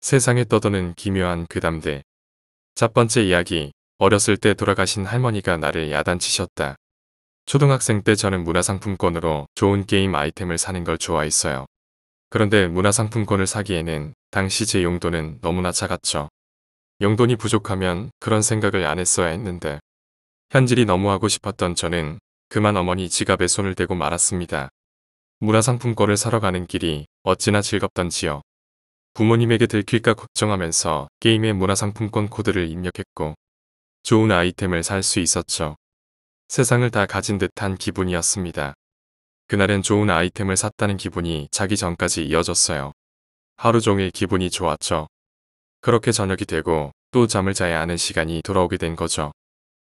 세상에 떠도는 기묘한 그담대첫 번째 이야기, 어렸을 때 돌아가신 할머니가 나를 야단치셨다. 초등학생 때 저는 문화상품권으로 좋은 게임 아이템을 사는 걸 좋아했어요. 그런데 문화상품권을 사기에는 당시 제 용돈은 너무나 작았죠. 용돈이 부족하면 그런 생각을 안 했어야 했는데 현질이 너무 하고 싶었던 저는 그만 어머니 지갑에 손을 대고 말았습니다. 문화상품권을 사러 가는 길이 어찌나 즐겁던지요. 부모님에게 들킬까 걱정하면서 게임의 문화상품권 코드를 입력했고 좋은 아이템을 살 수 있었죠. 세상을 다 가진 듯한 기분이었습니다. 그날은 좋은 아이템을 샀다는 기분이 자기 전까지 이어졌어요. 하루 종일 기분이 좋았죠. 그렇게 저녁이 되고 또 잠을 자야 하는 시간이 돌아오게 된 거죠.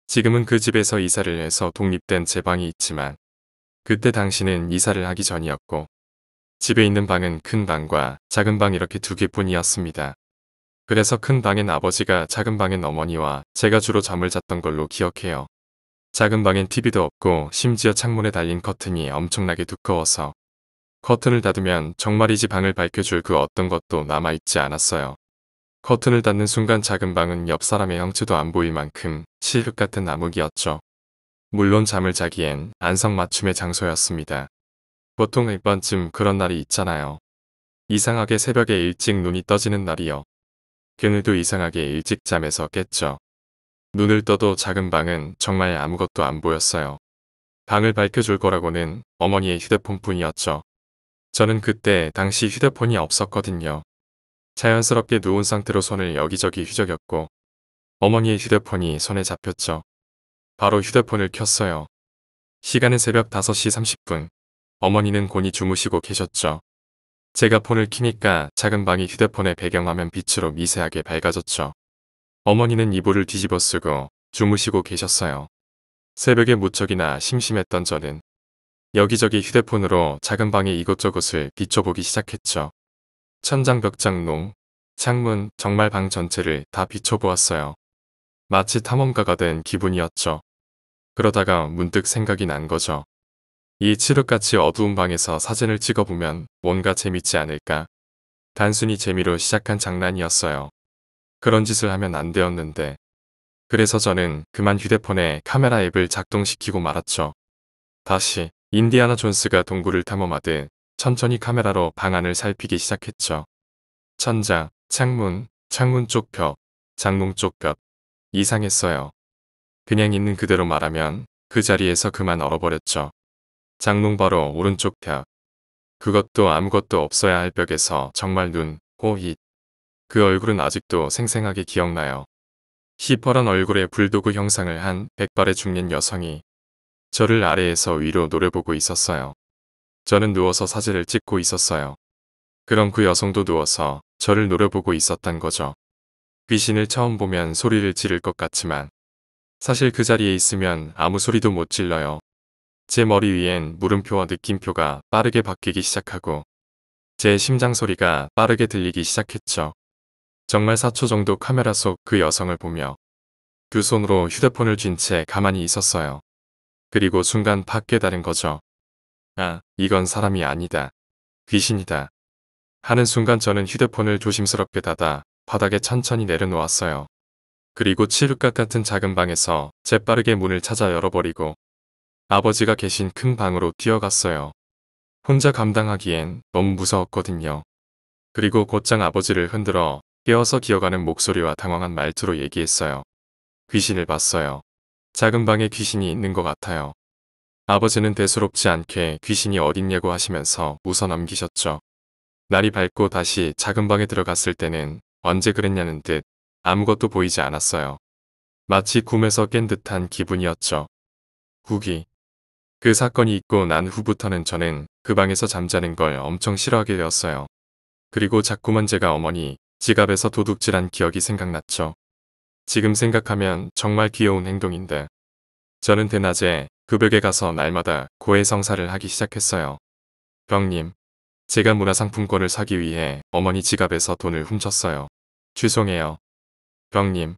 지금은 그 집에서 이사를 해서 독립된 제 방이 있지만 그때 당시는 이사를 하기 전이었고 집에 있는 방은 큰 방과 작은 방 이렇게 두 개뿐이었습니다. 그래서 큰 방엔 아버지가 작은 방엔 어머니와 제가 주로 잠을 잤던 걸로 기억해요. 작은 방엔 TV도 없고 심지어 창문에 달린 커튼이 엄청나게 두꺼워서 커튼을 닫으면 정말이지 방을 밝혀줄 그 어떤 것도 남아있지 않았어요. 커튼을 닫는 순간 작은 방은 옆 사람의 형체도 안 보일 만큼 실흙 같은 암흑이었죠. 물론 잠을 자기엔 안성맞춤의 장소였습니다. 보통 1 0번쯤 그런 날이 있잖아요. 이상하게 새벽에 일찍 눈이 떠지는 날이요. 그늘도 이상하게 일찍 잠에서 깼죠. 눈을 떠도 작은 방은 정말 아무것도 안 보였어요. 방을 밝혀줄 거라고는 어머니의 휴대폰뿐이었죠. 저는 그때 당시 휴대폰이 없었거든요. 자연스럽게 누운 상태로 손을 여기저기 휘적였고 어머니의 휴대폰이 손에 잡혔죠. 바로 휴대폰을 켰어요. 시간은 새벽 5시 30분. 어머니는 곤히 주무시고 계셨죠. 제가 폰을 키니까 작은 방이 휴대폰의 배경화면 빛으로 미세하게 밝아졌죠. 어머니는 이불을 뒤집어 쓰고 주무시고 계셨어요. 새벽에 무척이나 심심했던 저는 여기저기 휴대폰으로 작은 방의 이곳저곳을 비춰보기 시작했죠. 천장 벽장롱, 창문, 정말 방 전체를 다 비춰보았어요. 마치 탐험가가 된 기분이었죠. 그러다가 문득 생각이 난 거죠. 이 칠흑같이 어두운 방에서 사진을 찍어보면 뭔가 재밌지 않을까. 단순히 재미로 시작한 장난이었어요. 그런 짓을 하면 안 되었는데. 그래서 저는 그만 휴대폰에 카메라 앱을 작동시키고 말았죠. 다시 인디아나 존스가 동굴을 탐험하듯 천천히 카메라로 방안을 살피기 시작했죠. 천장, 창문, 창문 쪽 벽, 장롱 쪽 벽. 이상했어요. 그냥 있는 그대로 말하면 그 자리에서 그만 얼어버렸죠. 장롱 바로 오른쪽 벽. 그것도 아무것도 없어야 할 벽에서 정말 눈, 코, 입. 그 얼굴은 아직도 생생하게 기억나요. 시퍼런 얼굴에 불도그 형상을 한 백발의 중년 여성이 저를 아래에서 위로 노려보고 있었어요. 저는 누워서 사진을 찍고 있었어요. 그럼 그 여성도 누워서 저를 노려보고 있었단 거죠. 귀신을 처음 보면 소리를 지를 것 같지만 사실 그 자리에 있으면 아무 소리도 못 질러요. 제 머리 위엔 물음표와 느낌표가 빠르게 바뀌기 시작하고 제 심장 소리가 빠르게 들리기 시작했죠. 정말 4초 정도 카메라 속 그 여성을 보며 두 손으로 휴대폰을 쥔 채 가만히 있었어요. 그리고 순간 팍 깨달은 거죠. 아, 이건 사람이 아니다. 귀신이다. 하는 순간 저는 휴대폰을 조심스럽게 닫아 바닥에 천천히 내려놓았어요. 그리고 칠흑각 같은 작은 방에서 재빠르게 문을 찾아 열어버리고 아버지가 계신 큰 방으로 뛰어갔어요. 혼자 감당하기엔 너무 무서웠거든요. 그리고 곧장 아버지를 흔들어 깨어서 기어가는 목소리와 당황한 말투로 얘기했어요. 귀신을 봤어요. 작은 방에 귀신이 있는 것 같아요. 아버지는 대수롭지 않게 귀신이 어딨냐고 하시면서 웃어 넘기셨죠. 날이 밝고 다시 작은 방에 들어갔을 때는 언제 그랬냐는 듯 아무것도 보이지 않았어요. 마치 꿈에서깬 듯한 기분이었죠. 후기 그 사건이 있고 난 후부터는 저는 그 방에서 잠자는 걸 엄청 싫어하게 되었어요. 그리고 자꾸만 제가 어머니 지갑에서 도둑질한 기억이 생각났죠. 지금 생각하면 정말 귀여운 행동인데 저는 대낮에 급여에 가서 날마다 고해성사를 하기 시작했어요. 병님, 제가 문화상품권을 사기 위해 어머니 지갑에서 돈을 훔쳤어요. 죄송해요. 병님,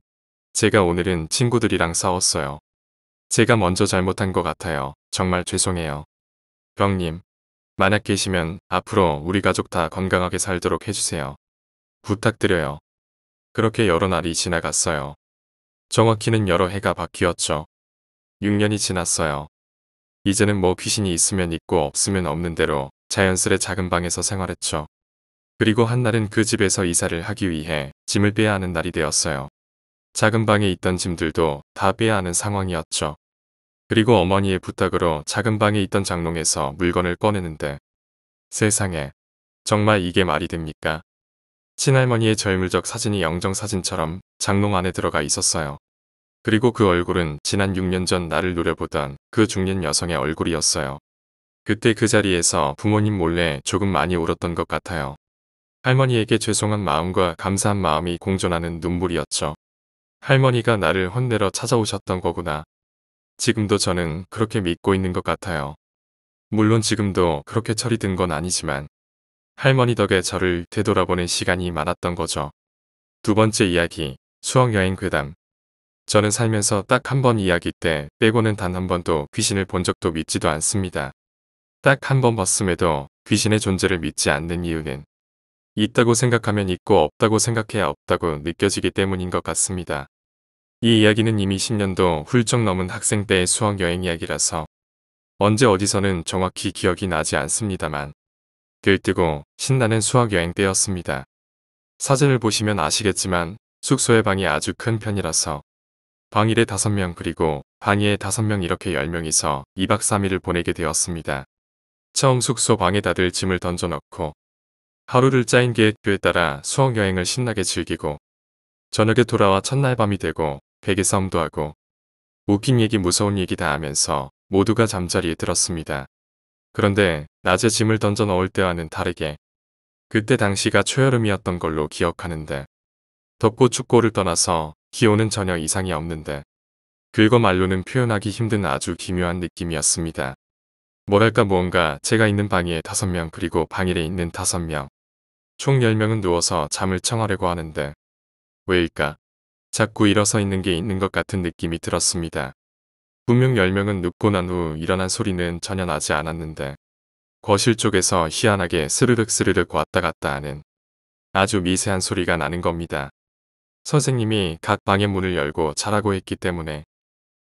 제가 오늘은 친구들이랑 싸웠어요. 제가 먼저 잘못한 것 같아요. 정말 죄송해요. 병님, 만약 계시면 앞으로 우리 가족 다 건강하게 살도록 해주세요. 부탁드려요. 그렇게 여러 날이 지나갔어요. 정확히는 여러 해가 바뀌었죠. 6년이 지났어요. 이제는 뭐 귀신이 있으면 있고 없으면 없는 대로 자연스레 작은 방에서 생활했죠. 그리고 한날은 그 집에서 이사를 하기 위해 짐을 빼야 하는 날이 되었어요. 작은 방에 있던 짐들도 다 빼야 하는 상황이었죠. 그리고 어머니의 부탁으로 작은 방에 있던 장롱에서 물건을 꺼내는데 세상에 정말 이게 말이 됩니까? 친할머니의 절물적 사진이 영정사진처럼 장롱 안에 들어가 있었어요. 그리고 그 얼굴은 지난 6년 전 나를 노려보던 그 중년 여성의 얼굴이었어요. 그때 그 자리에서 부모님 몰래 조금 많이 울었던 것 같아요. 할머니에게 죄송한 마음과 감사한 마음이 공존하는 눈물이었죠. 할머니가 나를 혼내러 찾아오셨던 거구나. 지금도 저는 그렇게 믿고 있는 것 같아요. 물론 지금도 그렇게 철이 든건 아니지만 할머니 덕에 저를 되돌아보는 시간이 많았던 거죠. 두 번째 이야기, 수학여행 괴담. 저는 살면서 딱 한 번 이야기 때 빼고는 단 한 번도 귀신을 본 적도 믿지도 않습니다. 딱 한 번 봤음에도 귀신의 존재를 믿지 않는 이유는 있다고 생각하면 있고 없다고 생각해야 없다고 느껴지기 때문인 것 같습니다. 이 이야기는 이미 10년도 훌쩍 넘은 학생 때의 수학여행 이야기라서 언제 어디서는 정확히 기억이 나지 않습니다만 들뜨고 신나는 수학여행 때였습니다. 사진을 보시면 아시겠지만 숙소의 방이 아주 큰 편이라서 방 1에 5명 그리고 방 2에 5명 이렇게 10명이서 2박 3일을 보내게 되었습니다. 처음 숙소 방에 다들 짐을 던져넣고 하루를 짜인 계획표에 따라 수학여행을 신나게 즐기고 저녁에 돌아와 첫날 밤이 되고 베개 싸움도 하고 웃긴 얘기 무서운 얘기 다 하면서 모두가 잠자리에 들었습니다. 그런데 낮에 짐을 던져 넣을 때와는 다르게 그때 당시가 초여름이었던 걸로 기억하는데 덥고 춥고를 떠나서 기온은 전혀 이상이 없는데 그거 말로는 표현하기 힘든 아주 기묘한 느낌이었습니다. 뭐랄까 무언가 제가 있는 방에 다섯 명 그리고 방일에 있는 다섯 명 총 열명은 누워서 잠을 청하려고 하는데 왜일까 자꾸 일어서 있는 게 있는 것 같은 느낌이 들었습니다. 분명 10명은 눕고 난 후 일어난 소리는 전혀 나지 않았는데 거실 쪽에서 희한하게 스르륵 스르륵 왔다 갔다 하는 아주 미세한 소리가 나는 겁니다. 선생님이 각 방의 문을 열고 자라고 했기 때문에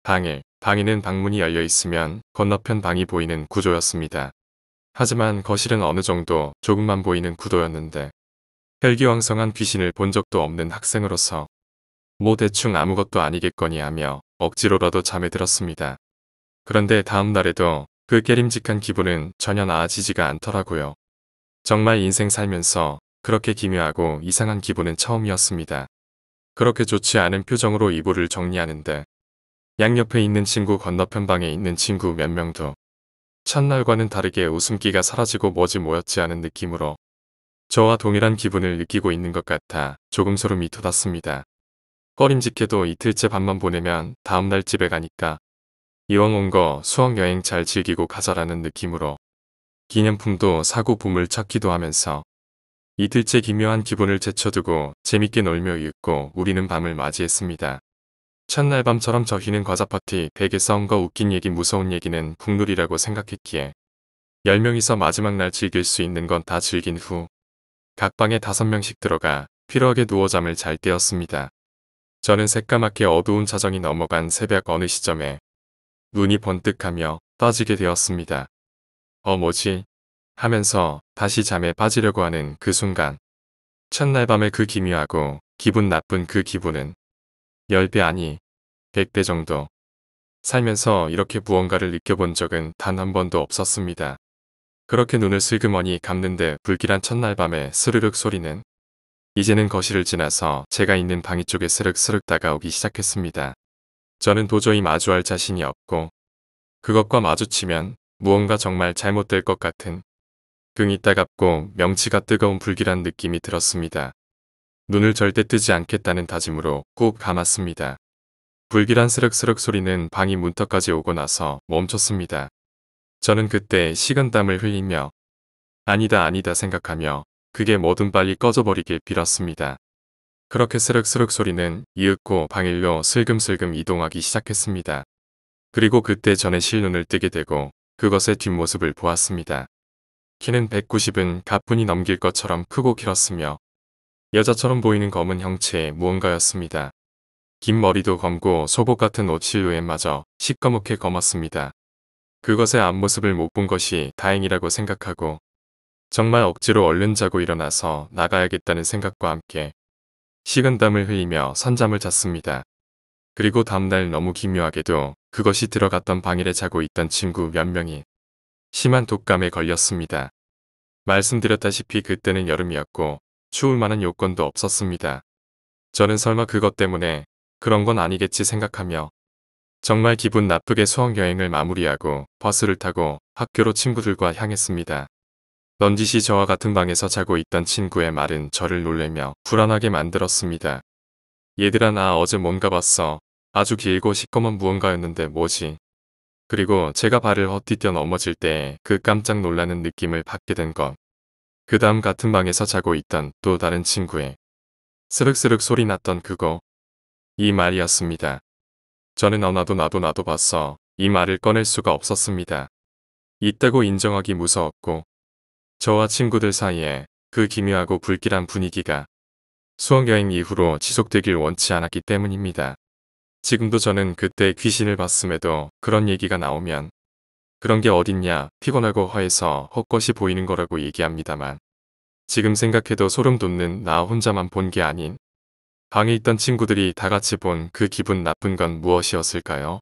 방에 방에는 방문이 열려 있으면 건너편 방이 보이는 구조였습니다. 하지만 거실은 어느 정도 조금만 보이는 구도였는데 혈기왕성한 귀신을 본 적도 없는 학생으로서 뭐 대충 아무것도 아니겠거니 하며 억지로라도 잠에 들었습니다. 그런데 다음 날에도 그 깨림직한 기분은 전혀 나아지지가 않더라고요. 정말 인생 살면서 그렇게 기묘하고 이상한 기분은 처음이었습니다. 그렇게 좋지 않은 표정으로 이불을 정리하는데 양옆에 있는 친구 건너편 방에 있는 친구 몇 명도 첫날과는 다르게 웃음기가 사라지고 뭐지 뭐였지 하는 느낌으로 저와 동일한 기분을 느끼고 있는 것 같아 조금 소름이 돋았습니다. 꺼림직해도 이틀째 밤만 보내면 다음날 집에 가니까 이왕 온 거 수학 여행 잘 즐기고 가자라는 느낌으로 기념품도 사고 보을 찾기도 하면서 이틀째 기묘한 기분을 제쳐두고 재밌게 놀며 읽고 우리는 밤을 맞이했습니다. 첫날 밤처럼 저희는 과자 파티, 베개 싸움과 웃긴 얘기 무서운 얘기는 국룰이라고 생각했기에 10명이서 마지막 날 즐길 수 있는 건 다 즐긴 후 각방에 5명씩 들어가 필요하게 누워 잠을 잘깨었습니다 저는 새까맣게 어두운 자정이 넘어간 새벽 어느 시점에 눈이 번뜩하며 빠지게 되었습니다. 어 뭐지? 하면서 다시 잠에 빠지려고 하는 그 순간 첫날 밤의 그 기묘하고 기분 나쁜 그 기분은 10배 아니 100배 정도 살면서 이렇게 무언가를 느껴본 적은 단 한 번도 없었습니다. 그렇게 눈을 슬그머니 감는데 불길한 첫날 밤에 스르륵 소리는 이제는 거실을 지나서 제가 있는 방위 쪽에 스륵스륵 다가오기 시작했습니다. 저는 도저히 마주할 자신이 없고 그것과 마주치면 무언가 정말 잘못될 것 같은 등이 따갑고 명치가 뜨거운 불길한 느낌이 들었습니다. 눈을 절대 뜨지 않겠다는 다짐으로 꾹 감았습니다. 불길한 스륵스륵 소리는 방이 문턱까지 오고 나서 멈췄습니다. 저는 그때 식은 땀을 흘리며 아니다 아니다 생각하며 그게 뭐든 빨리 꺼져버리길 빌었습니다. 그렇게 스륵스륵 소리는 이윽고 방일로 슬금슬금 이동하기 시작했습니다. 그리고 그때 전에 실눈을 뜨게 되고 그것의 뒷모습을 보았습니다. 키는 190은 가뿐히 넘길 것처럼 크고 길었으며 여자처럼 보이는 검은 형체의 무언가였습니다. 긴 머리도 검고 소복 같은 옷 실루엣마저 시꺼멓게 검었습니다. 그것의 앞모습을 못 본 것이 다행이라고 생각하고 정말 억지로 얼른 자고 일어나서 나가야겠다는 생각과 함께 식은땀을 흘리며 선잠을 잤습니다. 그리고 다음날 너무 기묘하게도 그것이 들어갔던 방일에 자고 있던 친구 몇 명이 심한 독감에 걸렸습니다. 말씀드렸다시피 그때는 여름이었고 추울 만한 요건도 없었습니다. 저는 설마 그것 때문에 그런 건 아니겠지 생각하며 정말 기분 나쁘게 수학여행을 마무리하고 버스를 타고 학교로 친구들과 향했습니다. 넌지시 저와 같은 방에서 자고 있던 친구의 말은 저를 놀래며 불안하게 만들었습니다. 얘들아 나 어제 뭔가 봤어. 아주 길고 시꺼먼 무언가였는데 뭐지? 그리고 제가 발을 헛디뎌 넘어질 때 그 깜짝 놀라는 느낌을 받게 된 것. 그 다음 같은 방에서 자고 있던 또 다른 친구의 스륵스륵 소리 났던 그거. 이 말이었습니다. 저는 어나도 나도 나도 봤어. 이 말을 꺼낼 수가 없었습니다. 있다고 인정하기 무서웠고 저와 친구들 사이에 그 기묘하고 불길한 분위기가 수원여행 이후로 지속되길 원치 않았기 때문입니다. 지금도 저는 그때 귀신을 봤음에도 그런 얘기가 나오면 그런 게 어딨냐 피곤하고 화해서 헛것이 보이는 거라고 얘기합니다만 지금 생각해도 소름 돋는 나 혼자만 본 게 아닌 방에 있던 친구들이 다 같이 본 그 기분 나쁜 건 무엇이었을까요?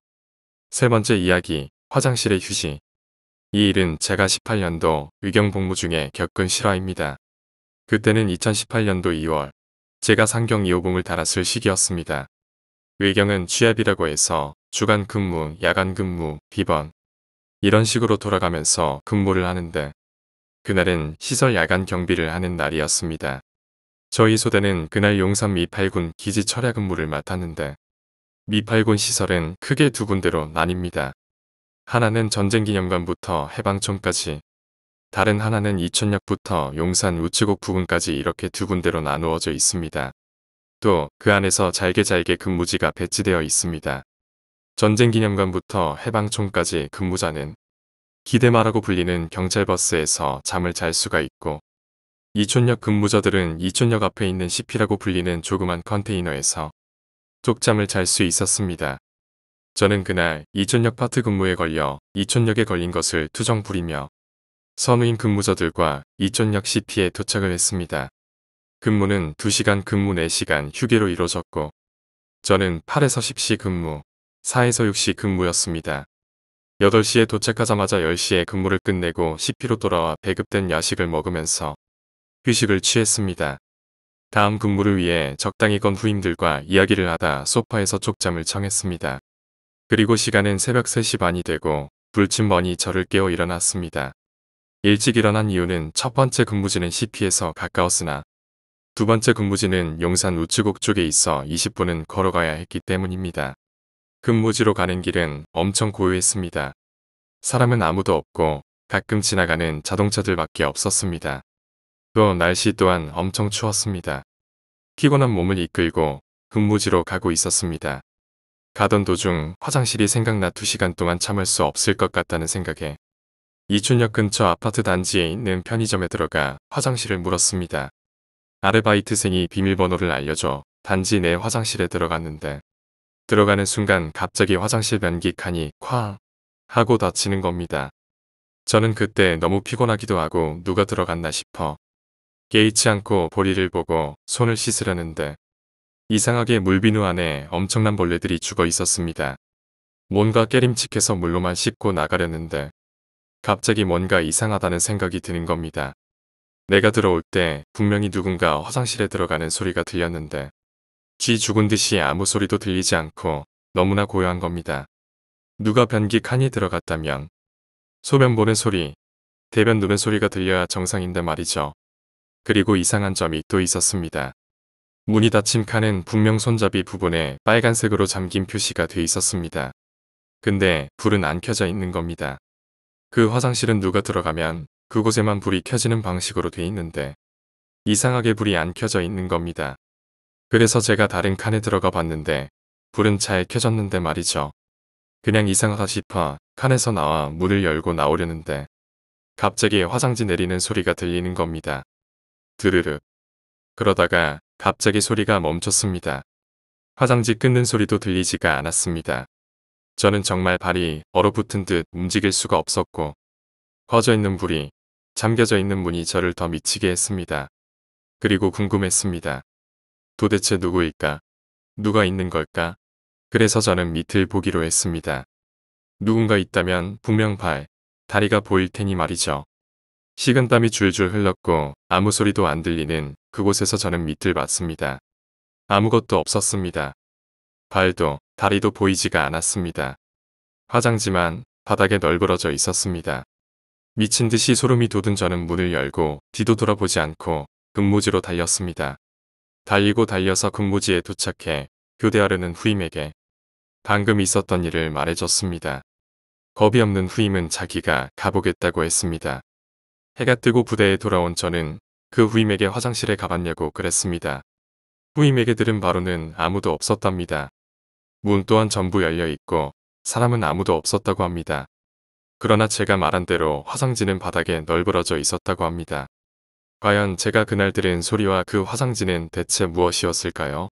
세 번째 이야기 화장실의 휴지 이 일은 제가 18년도 위경 복무 중에 겪은 실화입니다. 그때는 2018년도 2월 제가 상경 250을 달았을 시기였습니다. 외경은 취합이라고 해서 주간 근무, 야간 근무, 비번 이런 식으로 돌아가면서 근무를 하는데 그날은 시설 야간 경비를 하는 날이었습니다. 저희 소대는 그날 용산 미팔군 기지 철야 근무를 맡았는데 미팔군 시설은 크게 두 군데로 나뉩니다. 하나는 전쟁기념관부터 해방촌까지 다른 하나는 이천역부터 용산 우체국 부근까지 이렇게 두 군데로 나누어져 있습니다. 또 그 안에서 잘게 잘게 근무지가 배치되어 있습니다. 전쟁기념관부터 해방촌까지 근무자는 기대마라고 불리는 경찰버스에서 잠을 잘 수가 있고 이촌역 근무자들은 이촌역 앞에 있는 CP라고 불리는 조그만 컨테이너에서 쪽잠을 잘 수 있었습니다. 저는 그날 이촌역 파트 근무에 걸려 이촌역에 걸린 것을 투정 부리며 선우인 근무자들과 이촌역 CP에 도착을 했습니다. 근무는 2시간 근무 4시간 휴게로 이루어졌고 저는 8에서 10시 근무, 4에서 6시 근무였습니다. 8시에 도착하자마자 10시에 근무를 끝내고 CP로 돌아와 배급된 야식을 먹으면서 휴식을 취했습니다. 다음 근무를 위해 적당히 건 후임들과 이야기를 하다 소파에서 쪽잠을 청했습니다. 그리고 시간은 새벽 3시 반이 되고 불침머니 저를 깨워 일어났습니다. 일찍 일어난 이유는 첫 번째 근무지는 CP에서 가까웠으나 두 번째 근무지는 용산 우측옥 쪽에 있어 20분은 걸어가야 했기 때문입니다. 근무지로 가는 길은 엄청 고요했습니다. 사람은 아무도 없고 가끔 지나가는 자동차들밖에 없었습니다. 또 날씨 또한 엄청 추웠습니다. 피곤한 몸을 이끌고 근무지로 가고 있었습니다. 가던 도중 화장실이 생각나 2시간 동안 참을 수 없을 것 같다는 생각에 이춘역 근처 아파트 단지에 있는 편의점에 들어가 화장실을 물었습니다. 아르바이트생이 비밀번호를 알려줘 단지 내 화장실에 들어갔는데 들어가는 순간 갑자기 화장실 변기 칸이 쾅 하고 닫히는 겁니다. 저는 그때 너무 피곤하기도 하고 누가 들어갔나 싶어 개의치 않고 보리를 보고 손을 씻으려는데 이상하게 물비누 안에 엄청난 벌레들이 죽어 있었습니다. 뭔가 깨림칙해서 물로만 씻고 나가려는데 갑자기 뭔가 이상하다는 생각이 드는 겁니다. 내가 들어올 때 분명히 누군가 화장실에 들어가는 소리가 들렸는데 쥐 죽은 듯이 아무 소리도 들리지 않고 너무나 고요한 겁니다. 누가 변기 칸이 들어갔다면 소변 보는 소리, 대변 누는 소리가 들려야 정상인데 말이죠. 그리고 이상한 점이 또 있었습니다. 문이 닫힌 칸은 분명 손잡이 부분에 빨간색으로 잠긴 표시가 돼 있었습니다. 근데 불은 안 켜져 있는 겁니다. 그 화장실은 누가 들어가면 그곳에만 불이 켜지는 방식으로 돼 있는데 이상하게 불이 안 켜져 있는 겁니다. 그래서 제가 다른 칸에 들어가 봤는데 불은 잘 켜졌는데 말이죠. 그냥 이상하다 싶어 칸에서 나와 문을 열고 나오려는데 갑자기 화장지 내리는 소리가 들리는 겁니다. 드르륵. 그러다가 갑자기 소리가 멈췄습니다. 화장지 끊는 소리도 들리지가 않았습니다. 저는 정말 발이 얼어붙은 듯 움직일 수가 없었고 꺼져 있는 불이 잠겨져 있는 문이 저를 더 미치게 했습니다. 그리고 궁금했습니다. 도대체 누구일까? 누가 있는 걸까? 그래서 저는 밑을 보기로 했습니다. 누군가 있다면 분명 발, 다리가 보일 테니 말이죠. 식은 땀이 줄줄 흘렀고 아무 소리도 안 들리는 그곳에서 저는 밑을 봤습니다. 아무것도 없었습니다. 발도 다리도 보이지가 않았습니다. 화장지만 바닥에 널브러져 있었습니다. 미친 듯이 소름이 돋은 저는 문을 열고 뒤도 돌아보지 않고 근무지로 달렸습니다. 달리고 달려서 근무지에 도착해 교대하려는 후임에게 방금 있었던 일을 말해줬습니다. 겁이 없는 후임은 자기가 가보겠다고 했습니다. 해가 뜨고 부대에 돌아온 저는 그 후임에게 화장실에 가봤냐고 그랬습니다. 후임에게 들은 바로는 아무도 없었답니다. 문 또한 전부 열려있고 사람은 아무도 없었다고 합니다. 그러나 제가 말한 대로 화장지는 바닥에 널브러져 있었다고 합니다. 과연 제가 그날 들은 소리와 그 화장지는 대체 무엇이었을까요?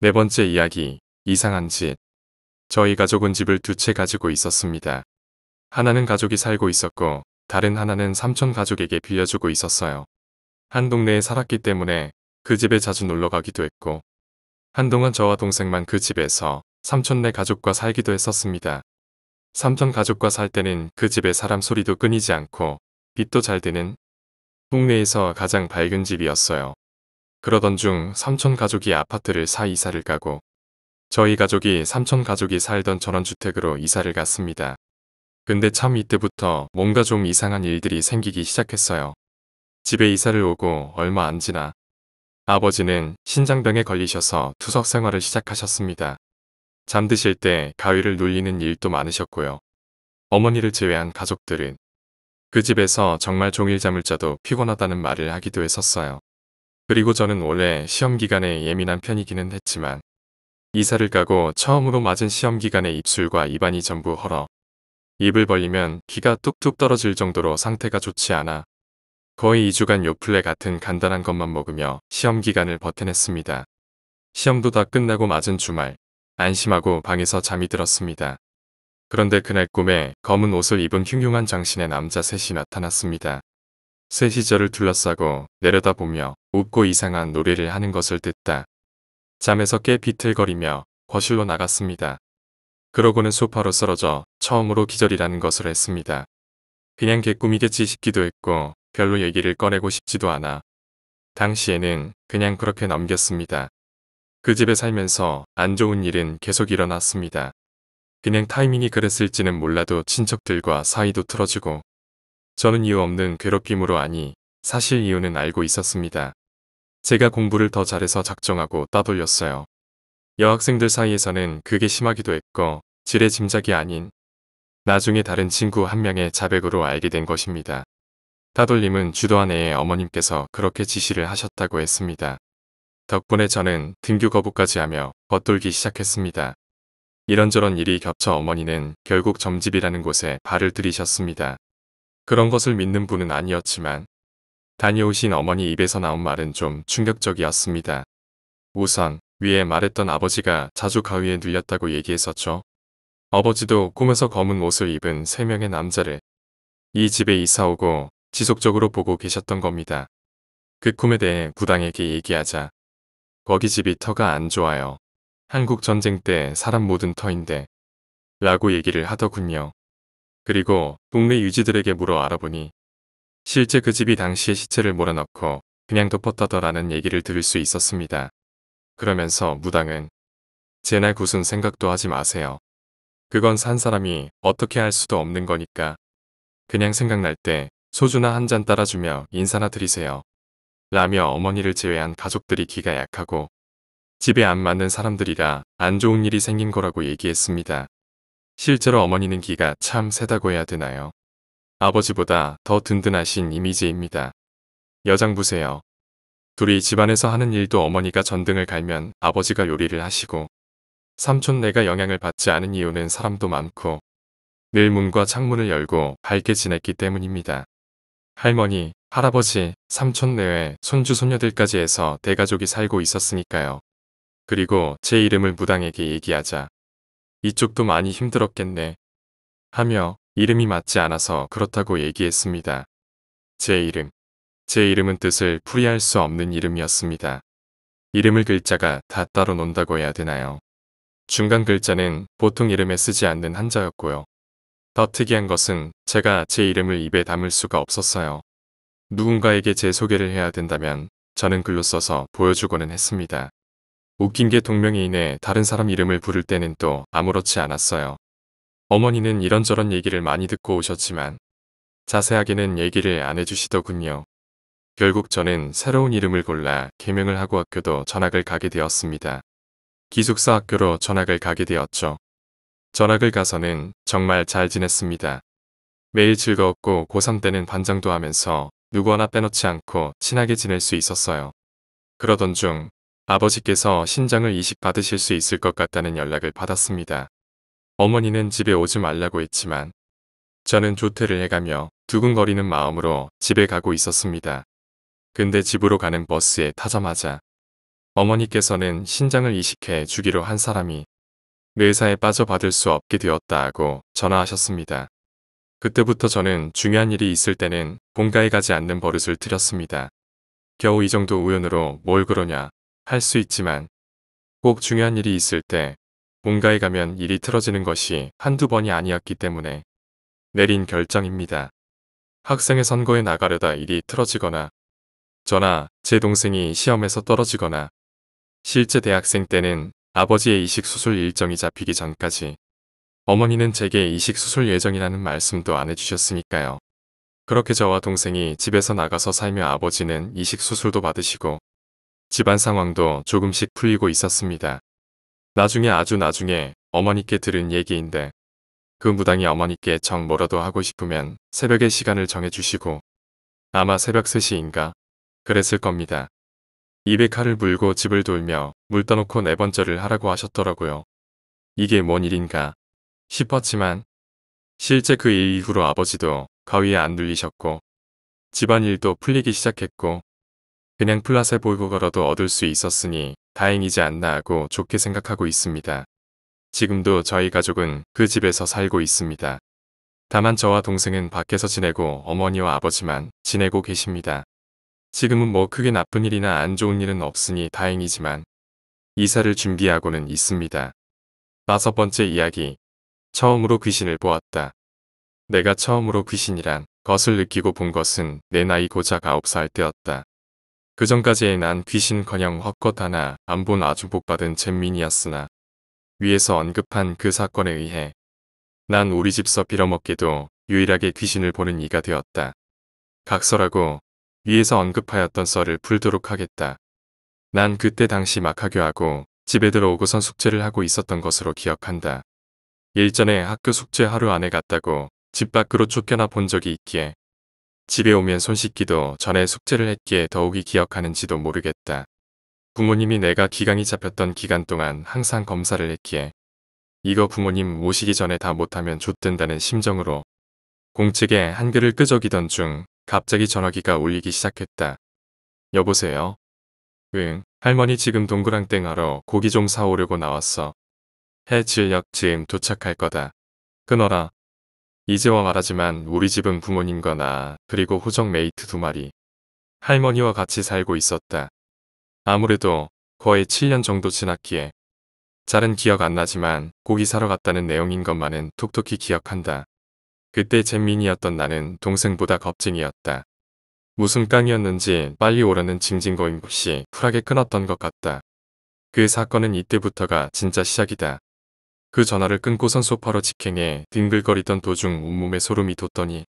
네 번째 이야기, 이상한 짓. 저희 가족은 집을 두 채 가지고 있었습니다. 하나는 가족이 살고 있었고, 다른 하나는 삼촌 가족에게 빌려주고 있었어요. 한 동네에 살았기 때문에 그 집에 자주 놀러 가기도 했고 한동안 저와 동생만 그 집에서 삼촌네 가족과 살기도 했었습니다. 삼촌 가족과 살 때는 그집의 사람 소리도 끊이지 않고 빛도 잘 드는 동네에서 가장 밝은 집이었어요. 그러던 중 삼촌 가족이 아파트를 사 이사를 가고 저희 가족이 삼촌 가족이 살던 전원주택으로 이사를 갔습니다. 근데 참 이때부터 뭔가 좀 이상한 일들이 생기기 시작했어요. 집에 이사를 오고 얼마 안 지나 아버지는 신장병에 걸리셔서 투석 생활을 시작하셨습니다. 잠드실 때 가위를 눌리는 일도 많으셨고요. 어머니를 제외한 가족들은 그 집에서 정말 종일 잠을 자도 피곤하다는 말을 하기도 했었어요. 그리고 저는 원래 시험 기간에 예민한 편이기는 했지만 이사를 가고 처음으로 맞은 시험 기간에 입술과 입안이 전부 헐어 입을 벌리면 귀가 뚝뚝 떨어질 정도로 상태가 좋지 않아 거의 2주간 요플레 같은 간단한 것만 먹으며 시험 기간을 버텨냈습니다. 시험도 다 끝나고 맞은 주말, 안심하고 방에서 잠이 들었습니다. 그런데 그날 꿈에 검은 옷을 입은 흉흉한 장신의 남자 셋이 나타났습니다. 셋이 저를 둘러싸고 내려다보며 웃고 이상한 노래를 하는 것을 듣다. 잠에서 깨 비틀거리며 거실로 나갔습니다. 그러고는 소파로 쓰러져 처음으로 기절이라는 것을 했습니다. 그냥 개꿈이겠지 싶기도 했고 별로 얘기를 꺼내고 싶지도 않아. 당시에는 그냥 그렇게 넘겼습니다. 그 집에 살면서 안 좋은 일은 계속 일어났습니다. 그냥 타이밍이 그랬을지는 몰라도 친척들과 사이도 틀어지고 저는 이유 없는 괴롭힘으로 아니 사실 이유는 알고 있었습니다. 제가 공부를 더 잘해서 작정하고 따돌렸어요. 여학생들 사이에서는 그게 심하기도 했고 지레 짐작이 아닌 나중에 다른 친구 한 명의 자백으로 알게 된 것입니다. 따돌림은 주도한 애의 어머님께서 그렇게 지시를 하셨다고 했습니다. 덕분에 저는 등교 거부까지 하며 벗돌기 시작했습니다. 이런저런 일이 겹쳐 어머니는 결국 점집이라는 곳에 발을 들이셨습니다. 그런 것을 믿는 분은 아니었지만 다녀오신 어머니 입에서 나온 말은 좀 충격적이었습니다. 우선 위에 말했던 아버지가 자주 가위에 눌렸다고 얘기했었죠. 아버지도 꿈에서 검은 옷을 입은 세 명의 남자를 이 집에 이사오고 지속적으로 보고 계셨던 겁니다. 그 꿈에 대해 부당에게 얘기하자. 거기 집이 터가 안 좋아요. 한국 전쟁 때 사람 모든 터인데. 라고 얘기를 하더군요. 그리고 동네 유지들에게 물어 알아보니 실제 그 집이 당시에 시체를 몰아넣고 그냥 덮었다더라는 얘기를 들을 수 있었습니다. 그러면서 무당은 제날 굳은 생각도 하지 마세요. 그건 산 사람이 어떻게 할 수도 없는 거니까 그냥 생각날 때 소주나 한 잔 따라주며 인사나 드리세요. 라며 어머니를 제외한 가족들이 귀가 약하고 집에 안 맞는 사람들이라 안 좋은 일이 생긴 거라고 얘기했습니다. 실제로 어머니는 귀가참 세다고 해야 되나요? 아버지보다 더 든든하신 이미지입니다. 여장부세요. 둘이 집안에서 하는 일도 어머니가 전등을 갈면 아버지가 요리를 하시고 삼촌내가 영향을 받지 않은 이유는 사람도 많고 늘 문과 창문을 열고 밝게 지냈기 때문입니다. 할머니, 할아버지, 삼촌 내외, 손주 손녀들까지 해서 대가족이 살고 있었으니까요. 그리고 제 이름을 무당에게 얘기하자. 이쪽도 많이 힘들었겠네. 하며 이름이 맞지 않아서 그렇다고 얘기했습니다. 제 이름. 제 이름은 뜻을 풀이할 수 없는 이름이었습니다. 이름을 글자가 다 따로 논다고 해야 되나요? 중간 글자는 보통 이름에 쓰지 않는 한자였고요. 더 특이한 것은 제가 제 이름을 입에 담을 수가 없었어요. 누군가에게 제 소개를 해야 된다면 저는 글로 써서 보여주고는 했습니다. 웃긴 게 동명이인의 다른 사람 이름을 부를 때는 또 아무렇지 않았어요. 어머니는 이런저런 얘기를 많이 듣고 오셨지만 자세하게는 얘기를 안 해주시더군요. 결국 저는 새로운 이름을 골라 개명을 하고 학교도 전학을 가게 되었습니다. 기숙사 학교로 전학을 가게 되었죠. 전학을 가서는 정말 잘 지냈습니다. 매일 즐거웠고 고3 때는 반장도 하면서 누구 하나 빼놓지 않고 친하게 지낼 수 있었어요. 그러던 중 아버지께서 신장을 이식받으실 수 있을 것 같다는 연락을 받았습니다. 어머니는 집에 오지 말라고 했지만 저는 조퇴를 해가며 두근거리는 마음으로 집에 가고 있었습니다. 근데 집으로 가는 버스에 타자마자 어머니께서는 신장을 이식해 주기로 한 사람이 의사에 빠져받을 수 없게 되었다고 전화하셨습니다. 그때부터 저는 중요한 일이 있을 때는 본가에 가지 않는 버릇을 들였습니다. 겨우 이 정도 우연으로 뭘 그러냐 할 수 있지만 꼭 중요한 일이 있을 때 본가에 가면 일이 틀어지는 것이 한두 번이 아니었기 때문에 내린 결정입니다. 학생의 선거에 나가려다 일이 틀어지거나 저나 제 동생이 시험에서 떨어지거나 실제 대학생 때는 아버지의 이식수술 일정이 잡히기 전까지 어머니는 제게 이식수술 예정이라는 말씀도 안 해주셨으니까요. 그렇게 저와 동생이 집에서 나가서 살며 아버지는 이식수술도 받으시고 집안 상황도 조금씩 풀리고 있었습니다. 나중에 아주 나중에 어머니께 들은 얘기인데 그 무당이 어머니께 정 뭐라도 하고 싶으면 새벽에 시간을 정해주시고 아마 새벽 3시인가 그랬을 겁니다. 200화를 물고 집을 돌며 물 떠놓고 네 번째를 하라고 하셨더라고요. 이게 뭔 일인가 싶었지만 실제 그 일 이후로 아버지도 가위에 안 눌리셨고 집안일도 풀리기 시작했고 그냥 플라세 보이고 걸어도 얻을 수 있었으니 다행이지 않나 하고 좋게 생각하고 있습니다. 지금도 저희 가족은 그 집에서 살고 있습니다. 다만 저와 동생은 밖에서 지내고 어머니와 아버지만 지내고 계십니다. 지금은 뭐 크게 나쁜 일이나 안 좋은 일은 없으니 다행이지만 이사를 준비하고는 있습니다. 다섯 번째 이야기. 처음으로 귀신을 보았다. 내가 처음으로 귀신이란 것을 느끼고 본 것은 내 나이 고작 9살 때였다. 그 전까지의 난 귀신커녕 헛것 하나 안 본 아주복받은 잼민이었으나 위에서 언급한 그 사건에 의해 난 우리 집서 빌어먹기도 유일하게 귀신을 보는 이가 되었다. 각서라고 위에서 언급하였던 썰을 풀도록 하겠다. 난 그때 당시 막 하교하고 집에 들어오고선 숙제를 하고 있었던 것으로 기억한다. 일전에 학교 숙제 하루 안에 갔다고 집 밖으로 쫓겨나 본 적이 있기에 집에 오면 손 씻기도 전에 숙제를 했기에 더욱이 기억하는지도 모르겠다. 부모님이 내가 기강이 잡혔던 기간 동안 항상 검사를 했기에 이거 부모님 모시기 전에 다 못하면 좆된다는 심정으로 공책에 한글을 끄적이던 중 갑자기 전화기가 울리기 시작했다. 여보세요? 응, 할머니 지금 동그랑땡 하러 고기 좀 사오려고 나왔어. 해질 지금 도착할 거다. 끊어라. 이제와 말하지만 우리 집은 부모님과 나 그리고 호정 메이트 두 마리. 할머니와 같이 살고 있었다. 아무래도 거의 7년 정도 지났기에 잘은 기억 안 나지만 고기 사러 갔다는 내용인 것만은 톡톡히 기억한다. 그때 잼민이었던 나는 동생보다 겁쟁이였다. 무슨 깡이었는지 빨리 오라는 징징거임 것이 쿨하게 끊었던 것 같다. 그 사건은 이때부터가 진짜 시작이다. 그 전화를 끊고선 소파로 직행해 뒹글거리던 도중 온몸에 소름이 돋더니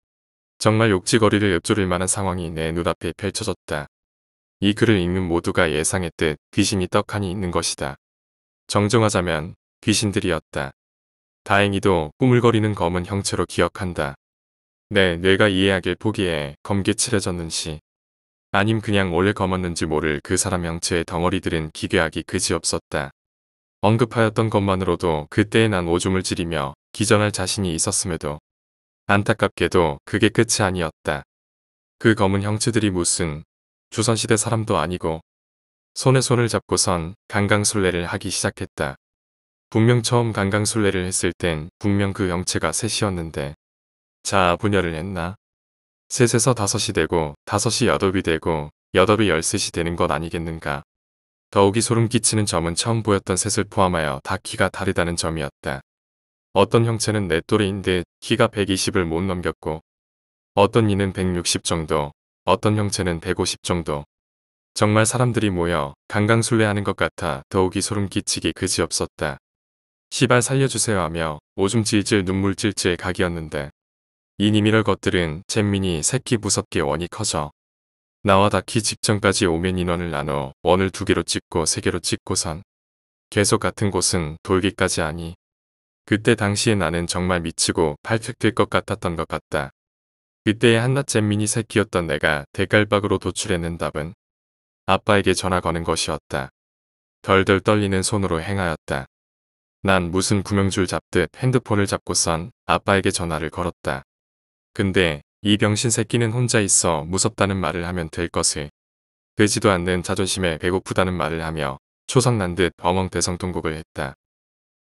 정말 욕지거리를 엿조릴 만한 상황이 내 눈앞에 펼쳐졌다. 이 글을 읽는 모두가 예상했듯 귀신이 떡하니 있는 것이다. 정정하자면 귀신들이었다. 다행히도 꾸물거리는 검은 형체로 기억한다. 네, 내가 이해하게 보기에 검게 칠해졌는 시. 아님 그냥 원래 검었는지 모를 그 사람 형체의 덩어리들은 기괴하기 그지없었다. 언급하였던 것만으로도 그때의 난 오줌을 지리며 기전할 자신이 있었음에도 안타깝게도 그게 끝이 아니었다. 그 검은 형체들이 무슨 조선시대 사람도 아니고 손에 손을 잡고선 강강술래를 하기 시작했다. 분명 처음 강강술래를 했을 땐 분명 그 형체가 셋이었는데 자 분열을 했나? 셋에서 다섯이 되고 다섯이 여덟이 되고 여덟이 열셋이 되는 것 아니겠는가. 더욱이 소름 끼치는 점은 처음 보였던 셋을 포함하여 다 키가 다르다는 점이었다. 어떤 형체는 내 네 또래인 데 키가 120을 못 넘겼고 어떤 이는 160 정도, 어떤 형체는 150 정도. 정말 사람들이 모여 강강술래하는 것 같아 더욱이 소름 끼치기 그지없었다. 시발 살려주세요 하며 오줌 질질 눈물 질질 각이었는데 이님이럴 것들은 잼민이 새끼 무섭게 원이 커져 나와 닿기 직전까지 오면 인원을 나눠 원을 두 개로 찍고 세 개로 찍고선 계속 같은 곳은 돌기까지 하니 그때 당시에 나는 정말 미치고 팔칵될것 같았던 것 같다. 그때의 한낱 잼민이 새끼였던 내가 대깔박으로 도출해낸 답은 아빠에게 전화 거는 것이었다. 덜덜 떨리는 손으로 행하였다. 난 무슨 구명줄 잡듯 핸드폰을 잡고선 아빠에게 전화를 걸었다. 근데 이 병신 새끼는 혼자 있어 무섭다는 말을 하면 될 것을 되지도 않는 자존심에 배고프다는 말을 하며 초상난 듯엉멍 대성통곡을 했다.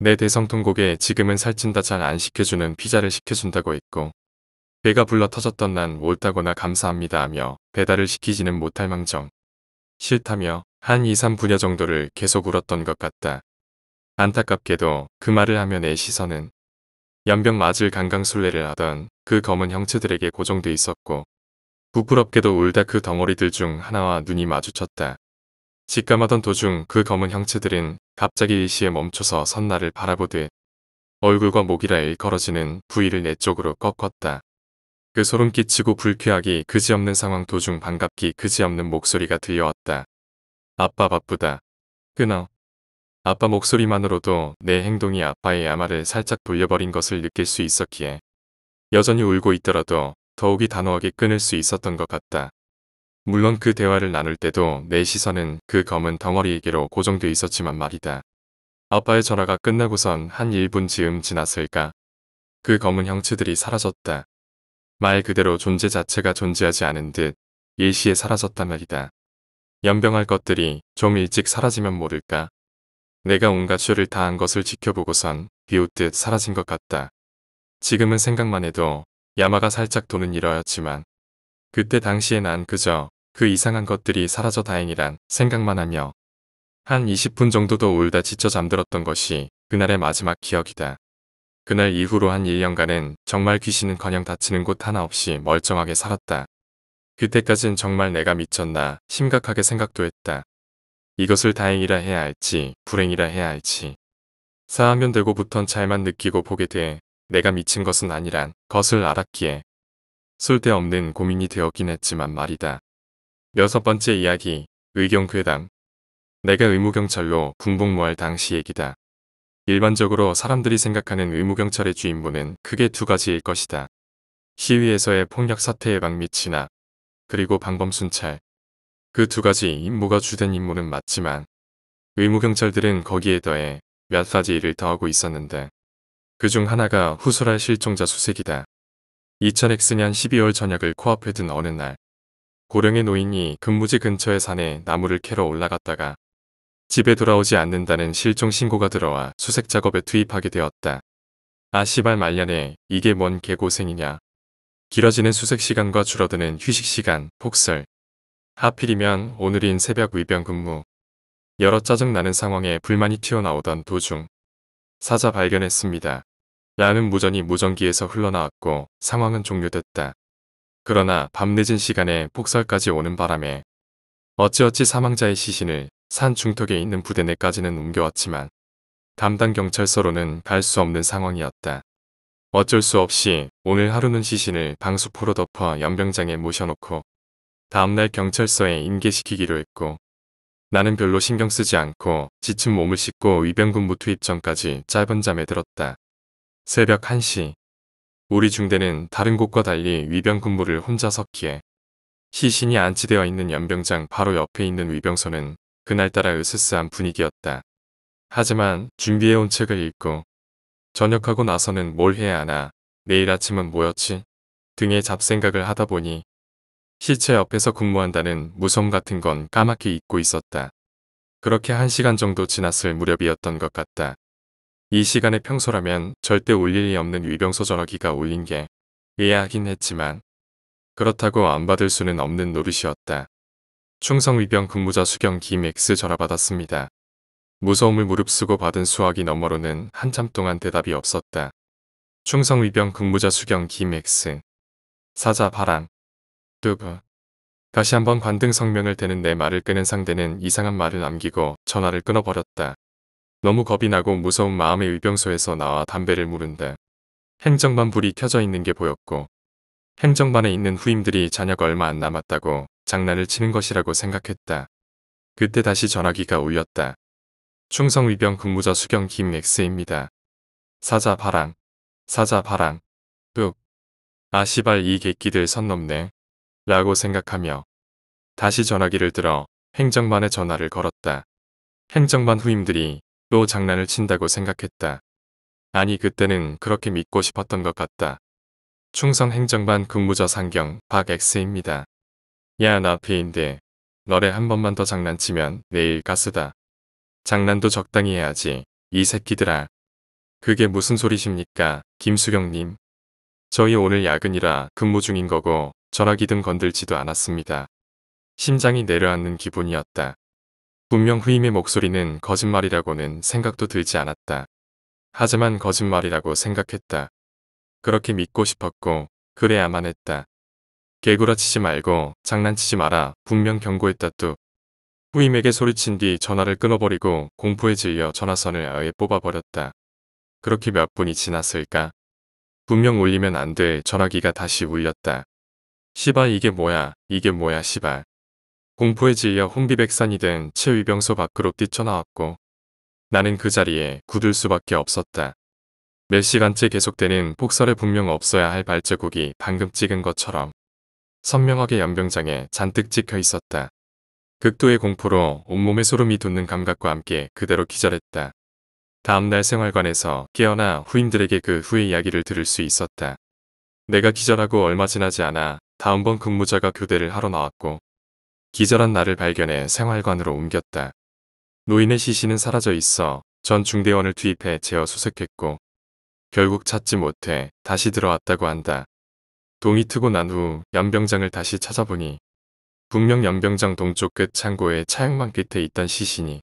내 대성통곡에 지금은 살찐다 잘 안 시켜주는 피자를 시켜준다고 했고 배가 불러 터졌던 난 옳다거나 감사합니다 하며 배달을 시키지는 못할 망정. 싫다며 한 2, 3분여 정도를 계속 울었던 것 같다. 안타깝게도 그 말을 하면 내 시선은 연병 맞을 강강술래를 하던 그 검은 형체들에게 고정돼 있었고 부끄럽게도 울다 그 덩어리들 중 하나와 눈이 마주쳤다. 직감하던 도중 그 검은 형체들은 갑자기 일시에 멈춰서 선나를 바라보듯 얼굴과 목이라 일컬어지는 부위를 내 쪽으로 꺾었다. 그 소름 끼치고 불쾌하기 그지없는 상황 도중 반갑기 그지없는 목소리가 들려왔다. 아빠 바쁘다. 끊어. 아빠 목소리만으로도 내 행동이 아빠의 야마를 살짝 돌려버린 것을 느낄 수 있었기에 여전히 울고 있더라도 더욱이 단호하게 끊을 수 있었던 것 같다. 물론 그 대화를 나눌 때도 내 시선은 그 검은 덩어리에게로 고정돼 있었지만 말이다. 아빠의 전화가 끝나고선 한 1분 즈음 지났을까. 그 검은 형체들이 사라졌다. 말 그대로 존재 자체가 존재하지 않은 듯 일시에 사라졌단 말이다. 연병할 것들이 좀 일찍 사라지면 모를까. 내가 온갖 쇼를 다한 것을 지켜보고선 비웃듯 사라진 것 같다. 지금은 생각만 해도 야마가 살짝 도는 일화였지만 그때 당시에 난 그저 그 이상한 것들이 사라져 다행이란 생각만 하며 한 20분 정도 더 울다 지쳐 잠들었던 것이 그날의 마지막 기억이다. 그날 이후로 한 1년간은 정말 귀신은 커녕 다치는 곳 하나 없이 멀쩡하게 살았다. 그때까진 정말 내가 미쳤나 심각하게 생각도 했다. 이것을 다행이라 해야 할지 불행이라 해야 할지 4학년 되고부턴 잘만 느끼고 보게 돼 내가 미친 것은 아니란 것을 알았기에 쓸데없는 고민이 되었긴 했지만 말이다. 여섯 번째 이야기 의경괴담 내가 의무경찰로 군복무할 당시 얘기다. 일반적으로 사람들이 생각하는 의무경찰의 주인분은 크게 두 가지일 것이다. 시위에서의 폭력 사태예방 및 진압, 그리고 방범순찰, 그두 가지 임무가 주된 임무는 맞지만 의무경찰들은 거기에 더해 몇 가지 일을 더하고 있었는데 그 중 하나가 후술할 실종자 수색이다. 2000X년 12월 저녁을 코앞에 든 어느 날 고령의 노인이 근무지 근처의 산에 나무를 캐러 올라갔다가 집에 돌아오지 않는다는 실종 신고가 들어와 수색 작업에 투입하게 되었다. 아시발 말년에 이게 뭔 개고생이냐. 길어지는 수색 시간과 줄어드는 휴식 시간, 폭설, 하필이면 오늘인 새벽 위병 근무. 여러 짜증나는 상황에 불만이 튀어나오던 도중 사자 발견했습니다. 라는 무전이 무전기에서 흘러나왔고 상황은 종료됐다. 그러나 밤 늦은 시간에 폭설까지 오는 바람에 어찌어찌 사망자의 시신을 산 중턱에 있는 부대 내까지는 옮겨왔지만 담당 경찰서로는 갈 수 없는 상황이었다. 어쩔 수 없이 오늘 하루는 시신을 방수포로 덮어 연병장에 모셔놓고 다음날 경찰서에 인계시키기로 했고 나는 별로 신경 쓰지 않고 지친 몸을 씻고 위병군 무투입 전까지 짧은 잠에 들었다. 새벽 1시 우리 중대는 다른 곳과 달리 위병 군무를 혼자 섰기에 시신이 안치되어 있는 연병장 바로 옆에 있는 위병소는 그날따라 으스스한 분위기였다. 하지만 준비해온 책을 읽고 저녁하고 나서는 뭘 해야 하나 내일 아침은 뭐였지 등의 잡생각을 하다 보니 시체 옆에서 근무한다는 무 s o 같은 건 까맣게 잊고 있었다. 그렇게 한 시간 정도 지났을 무렵이었던 것 같다. 이 시간에 평소라면 절대 울 일이 없는 위병소 전화기가 울린 게 의아하긴 했지만 그렇다고 안 받을 수는 없는 노릇이었다. 충성위병 근무자 수경 김스 전화 받았습니다. 무서움을 무릅쓰고 받은 수화기 너머로는 한참 동안 대답이 없었다. 충성위병 근무자 수경 김스 사자 바람 뚜가. 다시 한번 관등 성명을 대는 내 말을 끄는 상대는 이상한 말을 남기고 전화를 끊어버렸다. 너무 겁이 나고 무서운 마음의 의병소에서 나와 담배를 물은다. 행정반 불이 켜져 있는 게 보였고 행정반에 있는 후임들이 자녀가 얼마 안 남았다고 장난을 치는 것이라고 생각했다. 그때 다시 전화기가 울렸다. 충성의병 근무자 수경 김X입니다. 사자 바랑. 사자 바랑. 뚝. 아 시발 이 객기들 선 넘네. 라고 생각하며 다시 전화기를 들어 행정반에 전화를 걸었다. 행정반 후임들이 또 장난을 친다고 생각했다. 아니 그때는 그렇게 믿고 싶었던 것 같다. 충성 행정반 근무자 상경 박X입니다. 야나 페인데 너네 한 번만 더 장난치면 내일 가스다. 장난도 적당히 해야지 이 새끼들아. 그게 무슨 소리십니까 김수경님. 저희 오늘 야근이라 근무 중인 거고 전화기등 건들지도 않았습니다. 심장이 내려앉는 기분이었다. 분명 후임의 목소리는 거짓말이라고는 생각도 들지 않았다. 하지만 거짓말이라고 생각했다. 그렇게 믿고 싶었고 그래야만 했다. 개구라치지 말고 장난치지 마라 분명 경고했다 또. 후임에게 소리친 뒤 전화를 끊어버리고 공포에 질려 전화선을 아예 뽑아버렸다. 그렇게 몇 분이 지났을까? 분명 울리면 안 돼 전화기가 다시 울렸다. 시바 이게 뭐야 이게 뭐야 시발. 공포에 질려 혼비백산이된최 위병소 밖으로 뛰쳐나왔고 나는 그 자리에 굳을 수밖에 없었다. 몇 시간째 계속되는 폭설에 분명 없어야 할 발자국이 방금 찍은 것처럼 선명하게 연병장에 잔뜩 찍혀 있었다. 극도의 공포로 온몸에 소름이 돋는 감각과 함께 그대로 기절했다. 다음날 생활관에서 깨어나 후임들에게 그 후의 이야기를 들을 수 있었다. 내가 기절하고 얼마 지나지 않아 다음번 근무자가 교대를 하러 나왔고 기절한 나를 발견해 생활관으로 옮겼다. 노인의 시신은 사라져 있어 전 중대원을 투입해 재어 수색했고 결국 찾지 못해 다시 들어왔다고 한다. 동이 트고 난 후 연병장을 다시 찾아보니 분명 연병장 동쪽 끝창고에 차양망 끝에 있던 시신이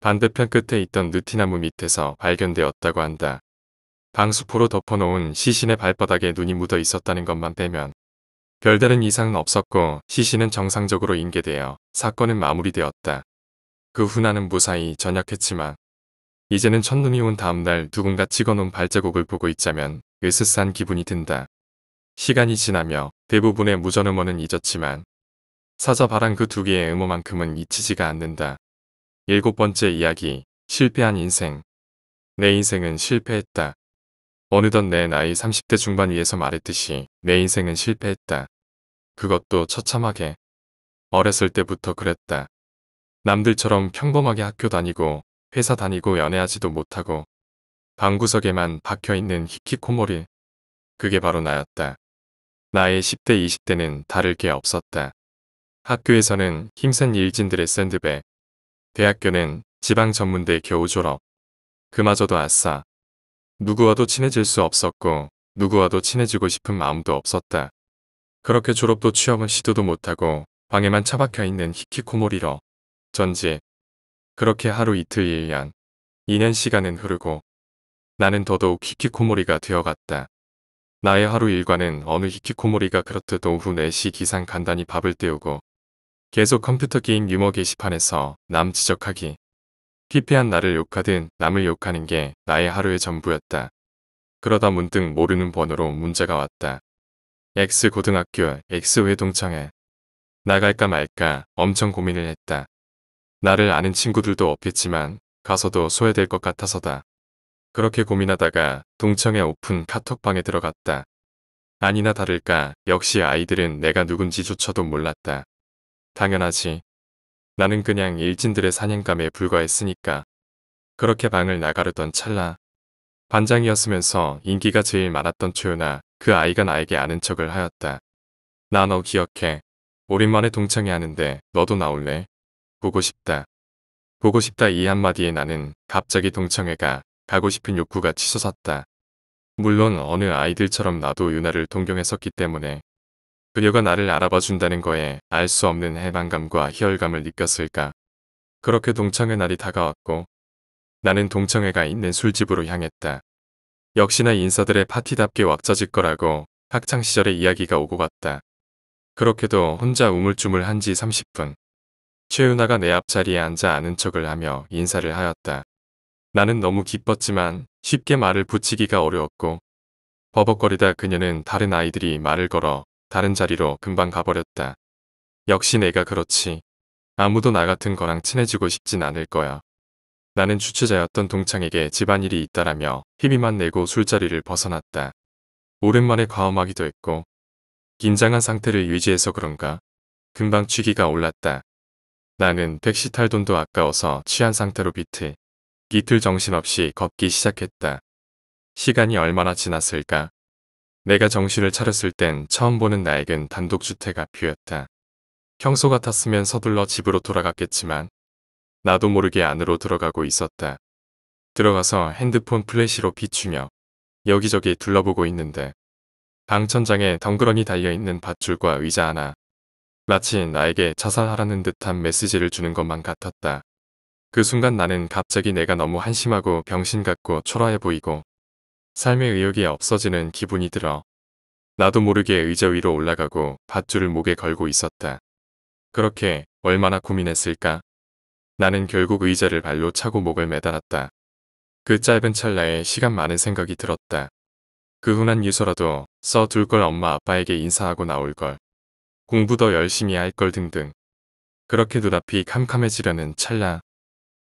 반대편 끝에 있던 느티나무 밑에서 발견되었다고 한다. 방수포로 덮어놓은 시신의 발바닥에 눈이 묻어 있었다는 것만 빼면 별다른 이상은 없었고 시신은 정상적으로 인계되어 사건은 마무리되었다. 그 후 나는 무사히 전역했지만 이제는 첫눈이 온 다음날 누군가 찍어놓은 발자국을 보고 있자면 으스스한 기분이 든다. 시간이 지나며 대부분의 무전 음원은 잊었지만 사자 바란그 두 개의 음원만큼은 잊히지가 않는다. 일곱 번째 이야기 실패한 인생 내 인생은 실패했다. 어느덧 내 나이 30대 중반 위에서 말했듯이 내 인생은 실패했다. 그것도 처참하게. 어렸을 때부터 그랬다. 남들처럼 평범하게 학교 다니고 회사 다니고 연애하지도 못하고 방구석에만 박혀있는 히키코모리. 그게 바로 나였다. 나의 10대 20대는 다를 게 없었다. 학교에서는 힘센 일진들의 샌드백, 대학교는 지방 전문대 겨우 졸업. 그마저도 아싸. 누구와도 친해질 수 없었고 누구와도 친해지고 싶은 마음도 없었다. 그렇게 졸업도 취업은 시도도 못하고 방에만 처박혀 있는 히키코모리로 전지. 그렇게 하루 이틀 일년 2년 시간은 흐르고 나는 더더욱 히키코모리가 되어갔다. 나의 하루 일과는 어느 히키코모리가 그렇듯 오후 4시 기상 간단히 밥을 때우고 계속 컴퓨터 게임 유머 게시판에서 남 지적하기. 피폐한 나를 욕하든 남을 욕하는 게 나의 하루의 전부였다. 그러다 문득 모르는 번호로 문자가 왔다. X 고등학교 X회 동창회 나갈까 말까 엄청 고민을 했다. 나를 아는 친구들도 없겠지만 가서도 소외될 것 같아서다. 그렇게 고민하다가 동창회 오픈 카톡방에 들어갔다. 아니나 다를까 역시 아이들은 내가 누군지조차도 몰랐다. 당연하지. 나는 그냥 일진들의 사냥감에 불과했으니까. 그렇게 방을 나가르던 찰나. 반장이었으면서 인기가 제일 많았던 초연아 그 아이가 나에게 아는 척을 하였다. 나 너 기억해. 오랜만에 동창회 하는데 너도 나올래? 보고 싶다. 보고 싶다 이 한마디에 나는 갑자기 동창회가 가고 싶은 욕구가 치솟았다. 물론 어느 아이들처럼 나도 유나를 동경했었기 때문에 그녀가 나를 알아봐 준다는 거에 알 수 없는 해방감과 희열감을 느꼈을까. 그렇게 동창회 날이 다가왔고 나는 동창회가 있는 술집으로 향했다. 역시나 인사들의 파티답게 왁자지껄하고 학창시절의 이야기가 오고 갔다. 그렇게도 혼자 우물쭈물한 지 30분. 최윤아가 내 앞자리에 앉아 아는 척을 하며 인사를 하였다. 나는 너무 기뻤지만 쉽게 말을 붙이기가 어려웠고 버벅거리다 그녀는 다른 아이들이 말을 걸어 다른 자리로 금방 가버렸다. 역시 내가 그렇지. 아무도 나 같은 거랑 친해지고 싶진 않을 거야. 나는 주최자였던 동창에게 집안일이 있다라며 희비만 내고 술자리를 벗어났다. 오랜만에 과음하기도 했고 긴장한 상태를 유지해서 그런가 금방 취기가 올랐다. 나는 택시 탈 돈도 아까워서 취한 상태로 비틀 이틀 정신없이 걷기 시작했다. 시간이 얼마나 지났을까? 내가 정신을 차렸을 땐 처음 보는 나에겐 단독주택 앞이었다. 평소 같았으면 서둘러 집으로 돌아갔겠지만 나도 모르게 안으로 들어가고 있었다. 들어가서 핸드폰 플래시로 비추며 여기저기 둘러보고 있는데 방천장에 덩그러니 달려있는 밧줄과 의자 하나 마치 나에게 자살하라는 듯한 메시지를 주는 것만 같았다. 그 순간 나는 갑자기 내가 너무 한심하고 병신 같고 초라해 보이고 삶의 의욕이 없어지는 기분이 들어 나도 모르게 의자 위로 올라가고 밧줄을 목에 걸고 있었다. 그렇게 얼마나 고민했을까? 나는 결국 의자를 발로 차고 목을 매달았다. 그 짧은 찰나에 시간 많은 생각이 들었다. 그 흔한 유서라도 써둘 걸 엄마 아빠에게 인사하고 나올 걸. 공부 더 열심히 할 걸 등등. 그렇게 눈앞이 캄캄해지려는 찰나.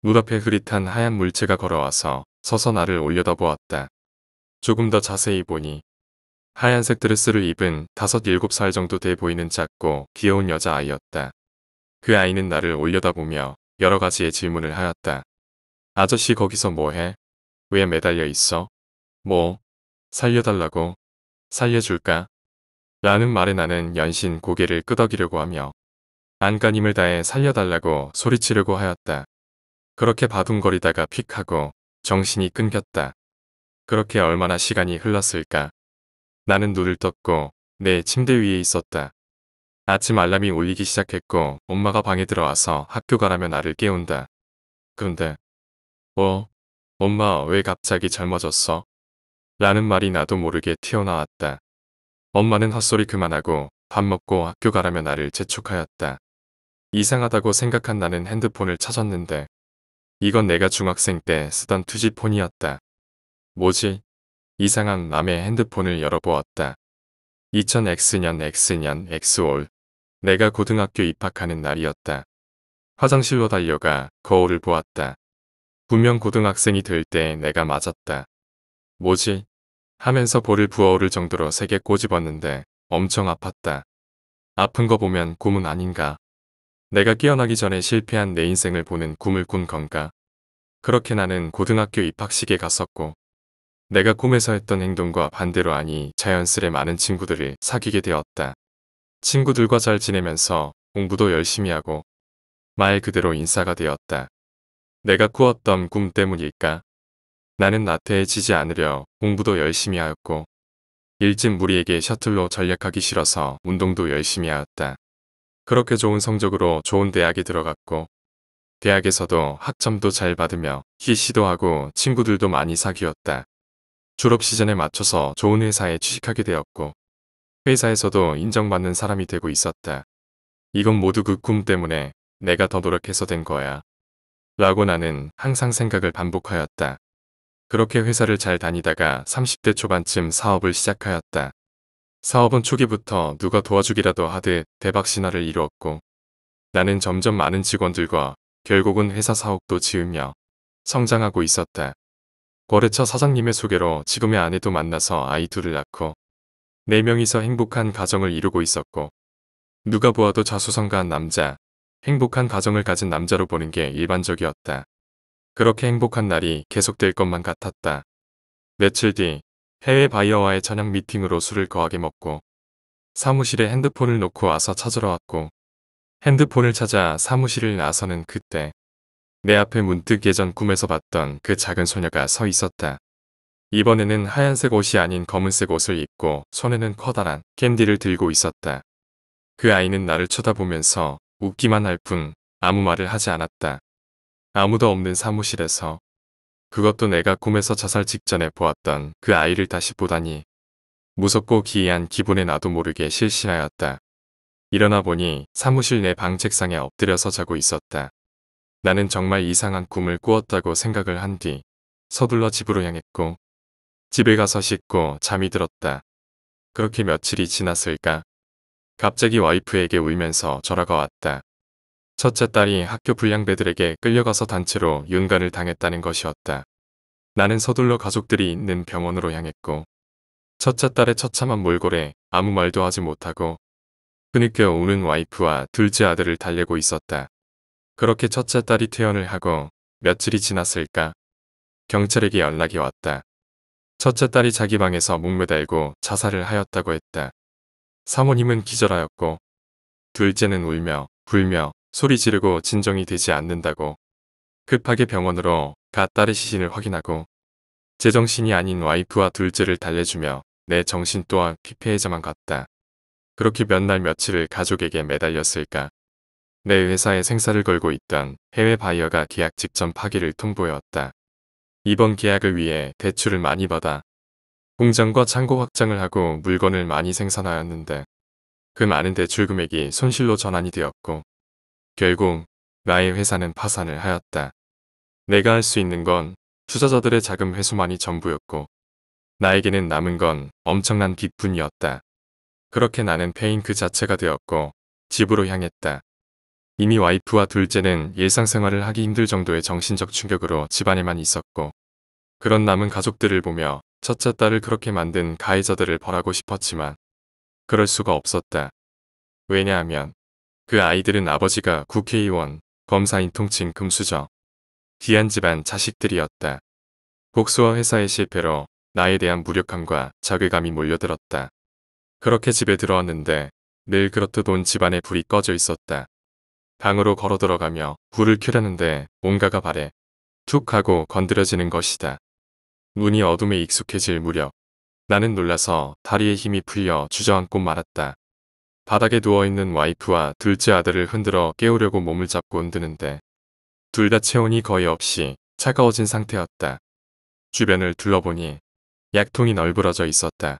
눈앞에 흐릿한 하얀 물체가 걸어와서 서서 나를 올려다보았다. 조금 더 자세히 보니 하얀색 드레스를 입은 다섯 일곱 살 정도 돼 보이는 작고 귀여운 여자아이였다. 그 아이는 나를 올려다보며 여러 가지의 질문을 하였다. 아저씨 거기서 뭐해? 왜 매달려 있어? 뭐? 살려달라고? 살려줄까? 라는 말에 나는 연신 고개를 끄덕이려고 하며 안간힘을 다해 살려달라고 소리치려고 하였다. 그렇게 바둥거리다가 픽 하고 정신이 끊겼다. 그렇게 얼마나 시간이 흘렀을까. 나는 눈을 떴고 내 침대 위에 있었다. 아침 알람이 울리기 시작했고 엄마가 방에 들어와서 학교 가라며 나를 깨운다. 그런데 어? 엄마 왜 갑자기 젊어졌어? 라는 말이 나도 모르게 튀어나왔다. 엄마는 헛소리 그만하고 밥 먹고 학교 가라며 나를 재촉하였다. 이상하다고 생각한 나는 핸드폰을 찾았는데 이건 내가 중학생 때 쓰던 투지폰이었다. 뭐지? 이상한 남의 핸드폰을 열어보았다. 2000X년 X년 x 월 내가 고등학교 입학하는 날이었다. 화장실로 달려가 거울을 보았다. 분명 고등학생이 될 때 내가 맞았다. 뭐지? 하면서 볼을 부어오를 정도로 세게 꼬집었는데 엄청 아팠다. 아픈 거 보면 꿈은 아닌가? 내가 깨어나기 전에 실패한 내 인생을 보는 꿈을 꾼 건가? 그렇게 나는 고등학교 입학식에 갔었고 내가 꿈에서 했던 행동과 반대로 아니 자연스레 많은 친구들을 사귀게 되었다. 친구들과 잘 지내면서 공부도 열심히 하고 말 그대로 인싸가 되었다. 내가 꾸었던 꿈 때문일까? 나는 나태해지지 않으려 공부도 열심히 하였고 일진 무리에게 셔틀로 전략하기 싫어서 운동도 열심히 하였다. 그렇게 좋은 성적으로 좋은 대학에 들어갔고 대학에서도 학점도 잘 받으며 희시도 하고 친구들도 많이 사귀었다. 졸업 시즌에 맞춰서 좋은 회사에 취직하게 되었고 회사에서도 인정받는 사람이 되고 있었다. 이건 모두 그 꿈 때문에 내가 더 노력해서 된 거야. 라고 나는 항상 생각을 반복하였다. 그렇게 회사를 잘 다니다가 30대 초반쯤 사업을 시작하였다. 사업은 초기부터 누가 도와주기라도 하듯 대박 신화를 이루었고 나는 점점 많은 직원들과 결국은 회사 사업도 지으며 성장하고 있었다. 거래처 사장님의 소개로 지금의 아내도 만나서 아이 둘을 낳고 네명이서 행복한 가정을 이루고 있었고 누가 보아도 자수성가한 남자, 행복한 가정을 가진 남자로 보는 게 일반적이었다. 그렇게 행복한 날이 계속될 것만 같았다. 며칠 뒤 해외 바이어와의 저녁 미팅으로 술을 거하게 먹고 사무실에 핸드폰을 놓고 와서 찾으러 왔고 핸드폰을 찾아 사무실을 나서는 그때 내 앞에 문득 예전 꿈에서 봤던 그 작은 소녀가 서 있었다. 이번에는 하얀색 옷이 아닌 검은색 옷을 입고 손에는 커다란 캔디를 들고 있었다. 그 아이는 나를 쳐다보면서 웃기만 할 뿐 아무 말을 하지 않았다. 아무도 없는 사무실에서 그것도 내가 꿈에서 자살 직전에 보았던 그 아이를 다시 보다니 무섭고 기이한 기분에 나도 모르게 실신하였다. 일어나 보니 사무실 내 방 책상에 엎드려서 자고 있었다. 나는 정말 이상한 꿈을 꾸었다고 생각을 한 뒤 서둘러 집으로 향했고 집에 가서 씻고 잠이 들었다. 그렇게 며칠이 지났을까. 갑자기 와이프에게 울면서 전화가 왔다. 첫째 딸이 학교 불량배들에게 끌려가서 단체로 윤간을 당했다는 것이었다. 나는 서둘러 가족들이 있는 병원으로 향했고 첫째 딸의 처참한 몰골에 아무 말도 하지 못하고 그느껴 우는 와이프와 둘째 아들을 달래고 있었다. 그렇게 첫째 딸이 퇴원을 하고 며칠이 지났을까 경찰에게 연락이 왔다. 첫째 딸이 자기 방에서 목매달고 자살을 하였다고 했다. 사모님은 기절하였고 둘째는 울며 불며 소리 지르고 진정이 되지 않는다고 급하게 병원으로 가 딸의 시신을 확인하고 제 정신이 아닌 와이프와 둘째를 달래주며 내 정신 또한 피폐해져만 갔다. 그렇게 몇 날 며칠을 가족에게 매달렸을까. 내 회사에 생사를 걸고 있던 해외 바이어가 계약 직전 파기를 통보해왔다. 이번 계약을 위해 대출을 많이 받아 공장과 창고 확장을 하고 물건을 많이 생산하였는데 그 많은 대출 금액이 손실로 전환이 되었고 결국 나의 회사는 파산을 하였다. 내가 할 수 있는 건 투자자들의 자금 회수만이 전부였고 나에게는 남은 건 엄청난 빚뿐이었다. 그렇게 나는 페인 그 자체가 되었고 집으로 향했다. 이미 와이프와 둘째는 일상생활을 하기 힘들 정도의 정신적 충격으로 집안에만 있었고 그런 남은 가족들을 보며 첫째 딸을 그렇게 만든 가해자들을 벌하고 싶었지만 그럴 수가 없었다. 왜냐하면 그 아이들은 아버지가 국회의원, 검사인 통칭 금수저, 귀한 집안 자식들이었다. 복수와 회사의 실패로 나에 대한 무력함과 자괴감이 몰려들었다. 그렇게 집에 들어왔는데 늘 그렇듯 온 집안에 불이 꺼져 있었다. 방으로 걸어 들어가며 불을 켜려는데 뭔가가 바래 툭 하고 건드려지는 것이다. 눈이 어둠에 익숙해질 무렵 나는 놀라서 다리에 힘이 풀려 주저앉고 말았다. 바닥에 누워있는 와이프와 둘째 아들을 흔들어 깨우려고 몸을 잡고 흔드는데 둘 다 체온이 거의 없이 차가워진 상태였다. 주변을 둘러보니 약통이 널브러져 있었다.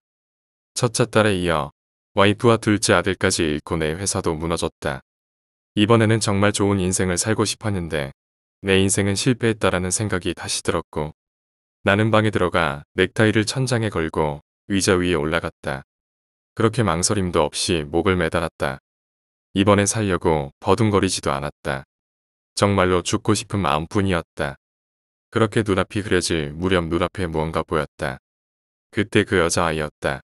첫째 딸에 이어 와이프와 둘째 아들까지 잃고 내 회사도 무너졌다. 이번에는 정말 좋은 인생을 살고 싶었는데 내 인생은 실패했다라는 생각이 다시 들었고 나는 방에 들어가 넥타이를 천장에 걸고 의자 위에 올라갔다. 그렇게 망설임도 없이 목을 매달았다. 이번에 살려고 버둥거리지도 않았다. 정말로 죽고 싶은 마음뿐이었다. 그렇게 눈앞이 흐려질 무렵 눈앞에 무언가 보였다. 그때 그 여자아이였다.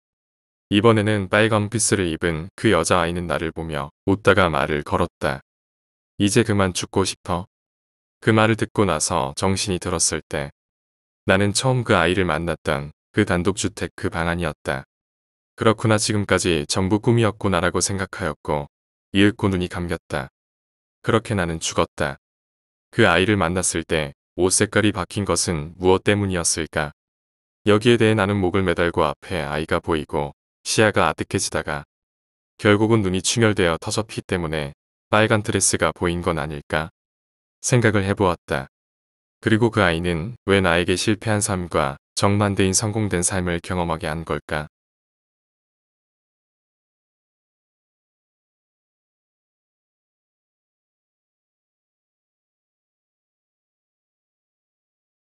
이번에는 빨간 피스를 입은 그 여자아이는 나를 보며 웃다가 말을 걸었다. 이제 그만 죽고 싶어. 그 말을 듣고 나서 정신이 들었을 때 나는 처음 그 아이를 만났던 그 단독주택 그 방안이었다. 그렇구나 지금까지 전부 꿈이었구나라고 생각하였고 이윽고 눈이 감겼다. 그렇게 나는 죽었다. 그 아이를 만났을 때 옷 색깔이 바뀐 것은 무엇 때문이었을까? 여기에 대해 나는 목을 매달고 앞에 아이가 보이고 시야가 아득해지다가 결국은 눈이 충혈되어 터졌기 때문에 빨간 드레스가 보인 건 아닐까? 생각을 해보았다. 그리고 그 아이는 왜 나에게 실패한 삶과 정반대인 성공된 삶을 경험하게 한 걸까?